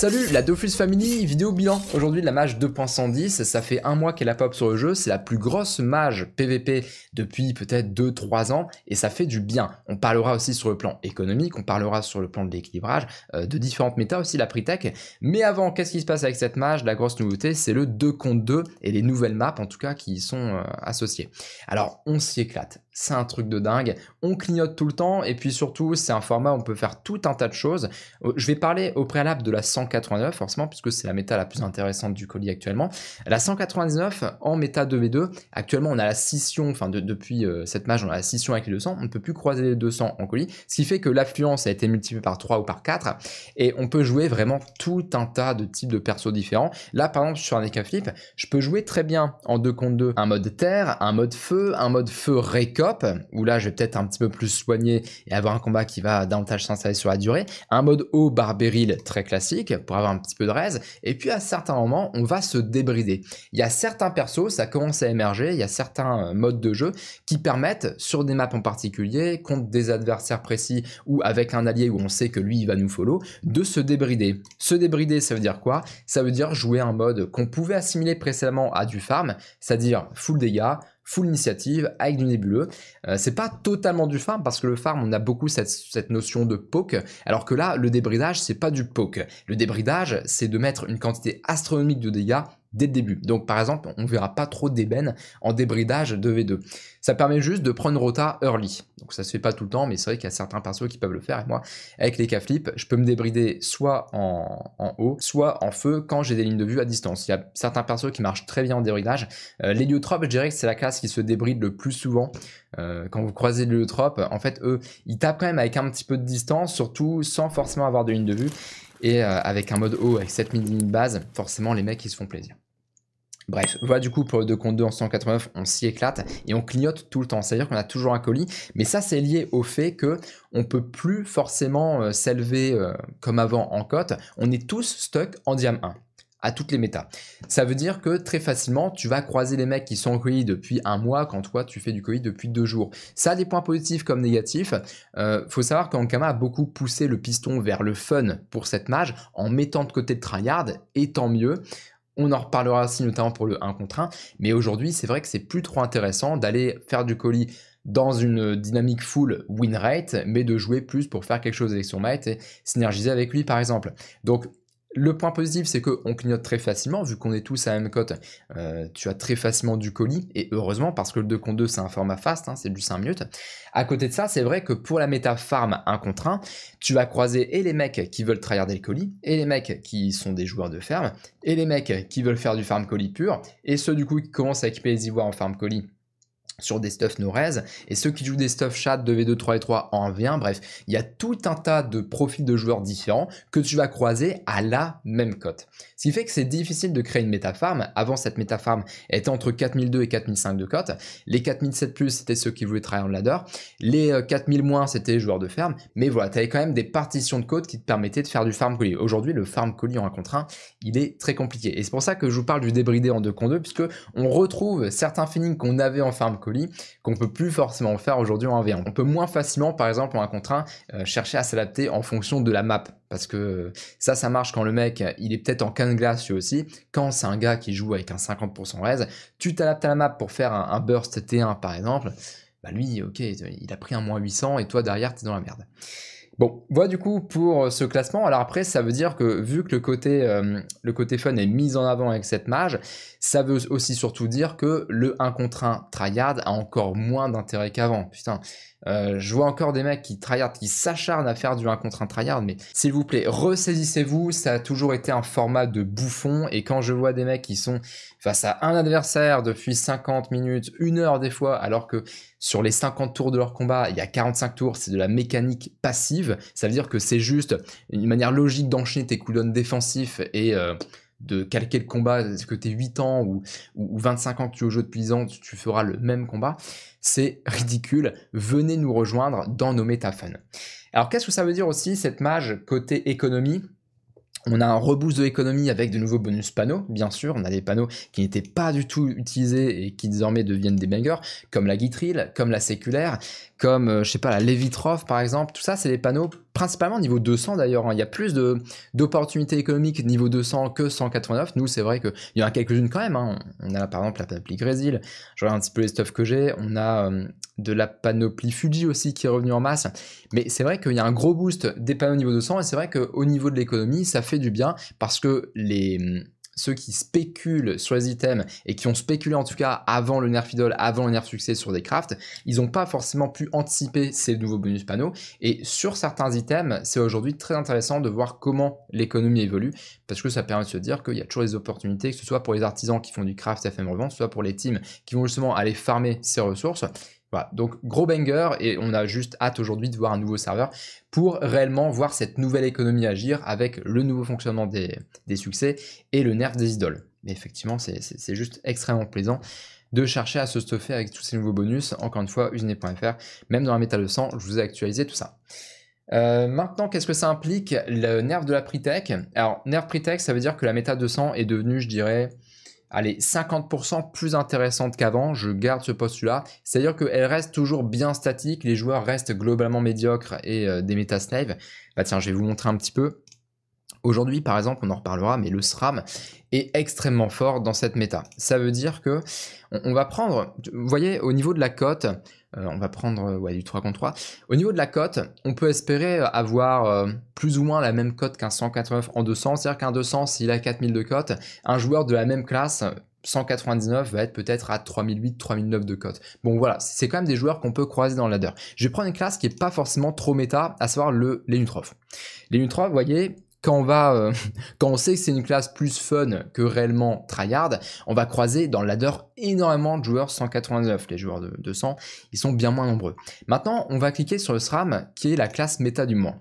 Salut, la Dofus Family, vidéo bilan. Aujourd'hui de la mage 2.110, ça fait un mois qu'elle a pop sur le jeu, c'est la plus grosse mage PVP depuis peut-être 2-3 ans, et ça fait du bien. On parlera aussi sur le plan économique, on parlera sur le plan de l'équilibrage, euh, de différentes méta aussi, la pre-tech. Mais avant, qu'est-ce qui se passe avec cette mage La grosse nouveauté, c'est le 2 contre 2 et les nouvelles maps en tout cas qui y sont euh, associées. Alors, on s'y éclate c'est un truc de dingue. On clignote tout le temps et puis surtout, c'est un format où on peut faire tout un tas de choses. Euh, je vais parler au préalable de la 189 forcément puisque c'est la méta la plus intéressante du colis actuellement. La 199 en méta 2v2, actuellement on a la scission, enfin depuis euh, cette mage on a la scission avec les 200, on ne peut plus croiser les 200 en colis, ce qui fait que l'affluence a été multipliée par 3 ou par 4 et on peut jouer vraiment tout un tas de types de persos différents. Là par exemple sur un flip, je peux jouer très bien en 2 contre 2 un mode terre, un mode feu, un mode feu récolte ou où là je vais peut-être un petit peu plus soigner et avoir un combat qui va davantage s'installer sur la durée, un mode haut barbéril très classique pour avoir un petit peu de raise, et puis à certains moments on va se débrider. Il y a certains persos, ça commence à émerger, il y a certains euh, modes de jeu qui permettent sur des maps en particulier, contre des adversaires précis ou avec un allié où on sait que lui il va nous follow, de se débrider. Se débrider ça veut dire quoi Ça veut dire jouer un mode qu'on pouvait assimiler précédemment à du farm, c'est-à-dire full dégâts, full initiative avec du nébuleux. Euh, c'est pas totalement du farm parce que le farm on a beaucoup cette, cette notion de poke alors que là le débridage c'est pas du poke. Le débridage c'est de mettre une quantité astronomique de dégâts dès le début. Donc par exemple, on ne verra pas trop d'ébène en débridage de V2. Ça permet juste de prendre Rota early. Donc ça se fait pas tout le temps, mais c'est vrai qu'il y a certains persos qui peuvent le faire. Et moi, avec les K-Flip, je peux me débrider soit en, haut, soit en feu quand j'ai des lignes de vue à distance. Il y a certains persos qui marchent très bien en débridage. Euh, l'héliotrope, je dirais que c'est la classe qui se débride le plus souvent. Euh, quand vous croisez l'héliotrope, en fait, eux, ils tapent quand même avec un petit peu de distance, surtout sans forcément avoir de lignes de vue. Et euh, avec un mode haut, avec 7000 lignes de base, forcément les mecs ils se font plaisir. Bref, voilà du coup pour le 2 contre 2 en 189, on s'y éclate et on clignote tout le temps. C'est-à-dire qu'on a toujours un colis, mais ça c'est lié au fait que on peut plus forcément euh, s'élever euh, comme avant en cote. On est tous stuck en diam 1 à toutes les méta. Ça veut dire que très facilement, tu vas croiser les mecs qui sont en colis depuis un mois quand toi tu fais du colis depuis deux jours. Ça a des points positifs comme négatifs. Il euh, faut savoir qu'Ankama a beaucoup poussé le piston vers le fun pour cette mage en mettant de côté le tryhard et tant mieux. On en reparlera aussi notamment pour le 1 contre 1. Mais aujourd'hui, c'est vrai que c'est plus trop intéressant d'aller faire du colis dans une dynamique full win rate, mais de jouer plus pour faire quelque chose avec son mate et synergiser avec lui par exemple. Donc le point positif, c'est qu'on clignote très facilement, vu qu'on est tous à la même cote, euh, tu as très facilement du colis, et heureusement, parce que le 2 contre 2, c'est un format fast, hein, c'est du 5 minutes. À côté de ça, c'est vrai que pour la méta farm 1 contre 1, tu vas croiser et les mecs qui veulent tryharder le colis, et les mecs qui sont des joueurs de ferme, et les mecs qui veulent faire du farm colis pur, et ceux du coup qui commencent à équiper les ivoires en farm colis sur des stuffs Norez, et ceux qui jouent des stuffs chat 2v2, 3v3 en 1v1, bref, il y a tout un tas de profils de joueurs différents que tu vas croiser à la même cote. Ce qui fait que c'est difficile de créer une farm Avant, cette métafarm était entre 4002 et 4005 de cote. Les 4007 plus, c'était ceux qui voulaient travailler en ladder. Les 4000 euh, moins, c'était les joueurs de ferme. Mais voilà, tu avais quand même des partitions de cote qui te permettaient de faire du farm colis. Aujourd'hui, le farm colis en 1 contre 1, il est très compliqué. Et c'est pour ça que je vous parle du débridé en 2 contre 2, puisque on retrouve certains feelings qu'on avait en farm qu'on peut plus forcément faire aujourd'hui en 1v1. On peut moins facilement, par exemple, en 1 contre 1, euh, chercher à s'adapter en fonction de la map. Parce que euh, ça, ça marche quand le mec, il est peut-être en canne glace lui aussi. Quand c'est un gars qui joue avec un 50% raise, tu t'adaptes à la map pour faire un, burst T1 par exemple. Bah lui, ok, il a pris un moins 800 et toi derrière, t'es dans la merde. Bon, voilà du coup pour euh, ce classement. Alors après, ça veut dire que vu que le côté, euh, le côté fun est mis en avant avec cette mage, ça veut aussi surtout dire que le 1 contre 1 tryhard a encore moins d'intérêt qu'avant. Putain, euh, je vois encore des mecs qui tryhard, qui s'acharnent à faire du 1 contre 1 tryhard, mais s'il vous plaît, ressaisissez-vous, ça a toujours été un format de bouffon, et quand je vois des mecs qui sont face à un adversaire depuis 50 minutes, une heure des fois, alors que sur les 50 tours de leur combat, il y a 45 tours, c'est de la mécanique passive. Ça veut dire que c'est juste une manière logique d'enchaîner tes cooldowns défensifs et euh, de calquer le combat. Est-ce que es 8 ans ou, 25 ans que tu es au jeu depuis 10 ans, tu, feras le même combat C'est ridicule. Venez nous rejoindre dans nos métaphones. Alors qu'est-ce que ça veut dire aussi cette mage côté économie on a un reboost de l'économie avec de nouveaux bonus panneaux, bien sûr. On a des panneaux qui n'étaient pas du tout utilisés et qui désormais deviennent des bangers, comme la guitrille, comme la séculaire comme, euh, je sais pas, la Lévitrov par exemple. Tout ça, c'est les panneaux principalement niveau 200 d'ailleurs. Hein. Il y a plus d'opportunités économiques niveau 200 que 189. Nous, c'est vrai qu'il y en a quelques-unes quand même. Hein. On a par exemple la panoplie Grésil. Je regarde un petit peu les stuffs que j'ai. On a euh, de la panoplie Fuji aussi qui est revenue en masse. Mais c'est vrai qu'il y a un gros boost des panneaux niveau 200 et c'est vrai qu'au niveau de l'économie, ça fait du bien parce que les ceux qui spéculent sur les items et qui ont spéculé en tout cas avant le nerf idol, avant le nerf succès sur des crafts, ils n'ont pas forcément pu anticiper ces nouveaux bonus panneaux. Et sur certains items, c'est aujourd'hui très intéressant de voir comment l'économie évolue parce que ça permet de se dire qu'il y a toujours des opportunités, que ce soit pour les artisans qui font du craft FM revente, soit pour les teams qui vont justement aller farmer ces ressources donc gros banger et on a juste hâte aujourd'hui de voir un nouveau serveur pour réellement voir cette nouvelle économie agir avec le nouveau fonctionnement des, succès et le nerf des idoles. Mais effectivement, c'est juste extrêmement plaisant de chercher à se stuffer avec tous ces nouveaux bonus. Encore une fois, usiné.fr, même dans la méta de sang, je vous ai actualisé tout ça. Euh, maintenant, qu'est-ce que ça implique Le nerf de la pre-tech. Alors, nerf pre-tech, ça veut dire que la méta 200 est devenue, je dirais, allez, 50% plus intéressante qu'avant. Je garde ce postulat. C'est-à-dire qu'elle reste toujours bien statique. Les joueurs restent globalement médiocres et euh, des des snive Bah tiens, je vais vous montrer un petit peu. Aujourd'hui, par exemple, on en reparlera, mais le SRAM est extrêmement fort dans cette méta. Ça veut dire que on, va prendre, vous voyez, au niveau de la cote, euh, on va prendre euh, du 3 contre 3. Au niveau de la cote, on peut espérer euh, avoir plus ou moins la même cote qu'un 189 en 200. C'est-à-dire qu'un 200, s'il a 4000 de cote, un joueur de la même classe 199 va être peut-être à 3008, 3009 de cote. Bon voilà, c'est quand même des joueurs qu'on peut croiser dans le ladder. Je vais prendre une classe qui n'est pas forcément trop méta, à savoir le, les Les vous voyez, quand on va, euh, quand on sait que c'est une classe plus fun que réellement tryhard, on va croiser dans le ladder énormément de joueurs 189. Les joueurs de 200, ils sont bien moins nombreux. Maintenant, on va cliquer sur le SRAM qui est la classe méta du moment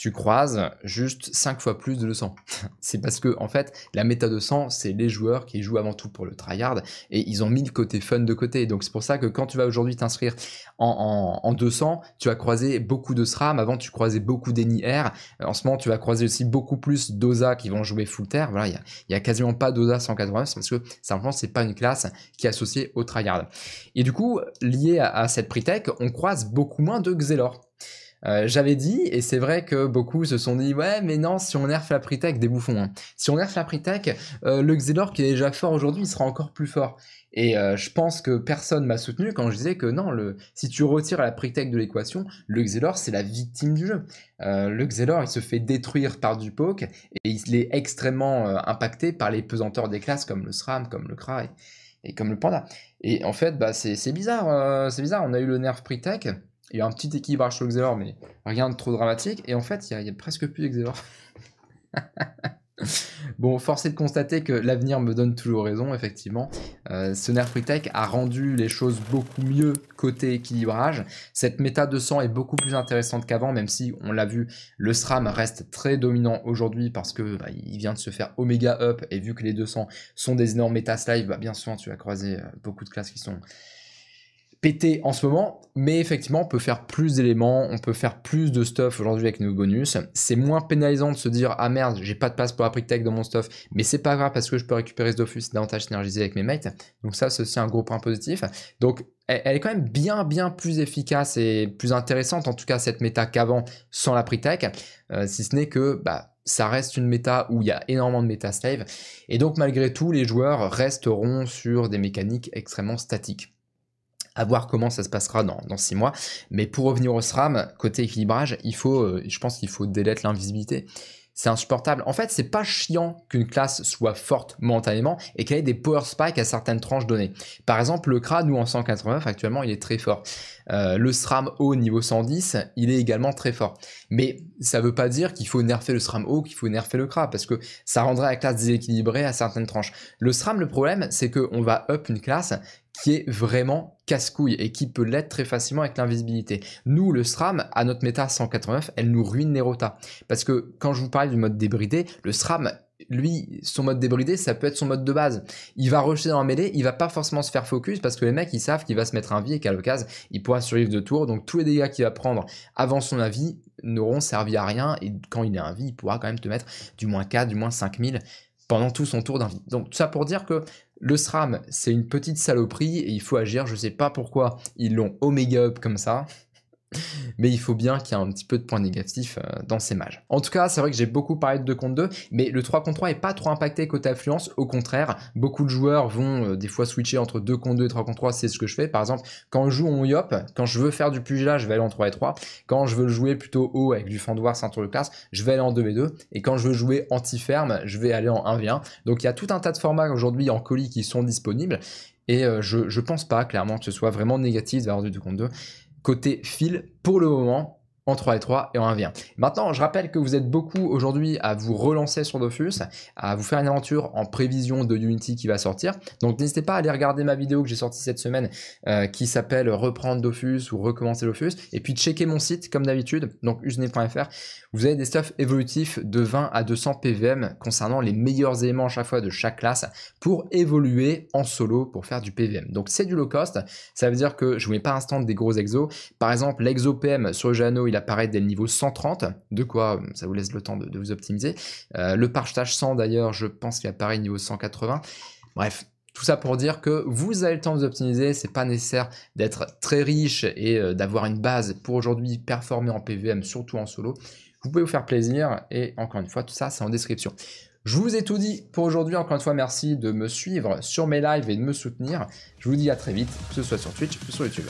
tu croises juste 5 fois plus de 200. c'est parce que, en fait, la méta 200, c'est les joueurs qui jouent avant tout pour le tryhard et ils ont mis le côté fun de côté. Donc, c'est pour ça que quand tu vas aujourd'hui t'inscrire en, 200, tu vas croiser beaucoup de SRAM. Avant, tu croisais beaucoup d'ENIR. En ce moment, tu vas croiser aussi beaucoup plus d'OSA qui vont jouer full terre. Voilà, il n'y a, quasiment pas d'OSA 189 parce que simplement, c'est pas une classe qui est associée au tryhard. Et du coup, lié à, cette pre-tech, on croise beaucoup moins de Xelor. Euh, j'avais dit, et c'est vrai que beaucoup se sont dit, ouais, mais non, si on nerf la Pritech, des bouffons, hein. si on nerf la Pritech, euh, le Xelor qui est déjà fort aujourd'hui, il sera encore plus fort. Et euh, je pense que personne m'a soutenu quand je disais que non, le, si tu retires la Pritech de l'équation, le Xelor, c'est la victime du jeu. le Xelor, il se fait détruire par du poke et il est extrêmement impacté par les pesanteurs des classes comme le SRAM, comme le Kra et, comme le Panda. Et en fait, bah, c'est bizarre, c'est bizarre, on a eu le nerf Pritech. Il y a un petit équilibrage sur Xelor, mais rien de trop dramatique. Et en fait, il n'y a, presque plus Xelor. bon, force est de constater que l'avenir me donne toujours raison, effectivement. Euh, nerf Tech a rendu les choses beaucoup mieux côté équilibrage. Cette méta 200 est beaucoup plus intéressante qu'avant, même si, on l'a vu, le SRAM reste très dominant aujourd'hui parce que bah, il vient de se faire Omega Up, et vu que les 200 sont des énormes méta live, bah, bien sûr, tu vas croiser euh, beaucoup de classes qui sont pété en ce moment, mais effectivement, on peut faire plus d'éléments, on peut faire plus de stuff aujourd'hui avec nos bonus. C'est moins pénalisant de se dire Ah merde, j'ai pas de passe pour la Tech dans mon stuff, mais c'est pas grave parce que je peux récupérer ce Dofus davantage synergisé avec mes mates. Donc, ça, c'est aussi un gros point positif. Donc, elle, est quand même bien bien plus efficace et plus intéressante en tout cas cette méta qu'avant sans la tech euh, si ce n'est que bah, ça reste une méta où il y a énormément de méta slave et donc malgré tout les joueurs resteront sur des mécaniques extrêmement statiques à voir comment ça se passera dans, dans 6 mois. Mais pour revenir au SRAM, côté équilibrage, il faut, euh, je pense qu'il faut délaître l'invisibilité. C'est insupportable. En fait, c'est pas chiant qu'une classe soit forte mentalement et qu'elle ait des power spikes à certaines tranches données. Par exemple, le KRA, nous en 189, actuellement, il est très fort. Euh, le SRAM haut niveau 110, il est également très fort. Mais ça veut pas dire qu'il faut nerfer le SRAM haut, qu'il faut nerfer le CRA, parce que ça rendrait la classe déséquilibrée à certaines tranches. Le SRAM, le problème, c'est qu'on va up une classe qui est vraiment casse-couille et qui peut l'être très facilement avec l'invisibilité. Nous, le SRAM, à notre méta 189, elle nous ruine les Parce que quand je vous parle du mode débridé, le SRAM, lui, son mode débridé, ça peut être son mode de base. Il va rusher dans la mêlée, il va pas forcément se faire focus parce que les mecs, ils savent qu'il va se mettre un vie et qu'à l'occasion, il pourra survivre de tours, Donc tous les dégâts qu'il va prendre avant son avis n'auront servi à rien et quand il est un vie, il pourra quand même te mettre du moins 4, du moins 5000 pendant tout son tour d'un vie. Donc ça pour dire que le SRAM, c'est une petite saloperie et il faut agir. Je sais pas pourquoi ils l'ont Omega up comme ça mais il faut bien qu'il y ait un petit peu de points négatifs euh, dans ces mages. En tout cas, c'est vrai que j'ai beaucoup parlé de 2 contre 2, mais le 3 contre 3 est pas trop impacté côté affluence, au contraire, beaucoup de joueurs vont euh, des fois switcher entre 2 contre 2 et 3 contre 3, c'est ce que je fais. Par exemple, quand je joue en yop, quand je veux faire du pugilat, je vais aller en 3 et 3, quand je veux jouer plutôt haut avec du fendoir, tour de classe, je vais aller en 2 et 2, et quand je veux jouer anti-ferme, je vais aller en 1 v 1. Donc il y a tout un tas de formats aujourd'hui en colis qui sont disponibles, et euh, je, je pense pas clairement que ce soit vraiment négatif d'avoir du 2 contre 2 côté fil pour le moment 3 et 3 et on revient. Maintenant, je rappelle que vous êtes beaucoup aujourd'hui à vous relancer sur Dofus, à vous faire une aventure en prévision de Unity qui va sortir. Donc n'hésitez pas à aller regarder ma vidéo que j'ai sortie cette semaine euh, qui s'appelle Reprendre Dofus ou Recommencer Dofus. Et puis checker mon site comme d'habitude, donc usne.fr. Vous avez des stuff évolutifs de 20 à 200 PVM concernant les meilleurs éléments à chaque fois de chaque classe pour évoluer en solo pour faire du PVM. Donc c'est du low cost, ça veut dire que je ne mets pas instant des gros exos. Par exemple, l'exo PM sur le Jano, il a apparaît dès le niveau 130, de quoi euh, ça vous laisse le temps de, vous optimiser. Euh, le partage 100 d'ailleurs, je pense qu'il apparaît niveau 180. Bref, tout ça pour dire que vous avez le temps de vous optimiser, c'est pas nécessaire d'être très riche et euh, d'avoir une base pour aujourd'hui performer en PVM, surtout en solo. Vous pouvez vous faire plaisir et encore une fois, tout ça c'est en description. Je vous ai tout dit pour aujourd'hui. Encore une fois, merci de me suivre sur mes lives et de me soutenir. Je vous dis à très vite, que ce soit sur Twitch ou sur YouTube.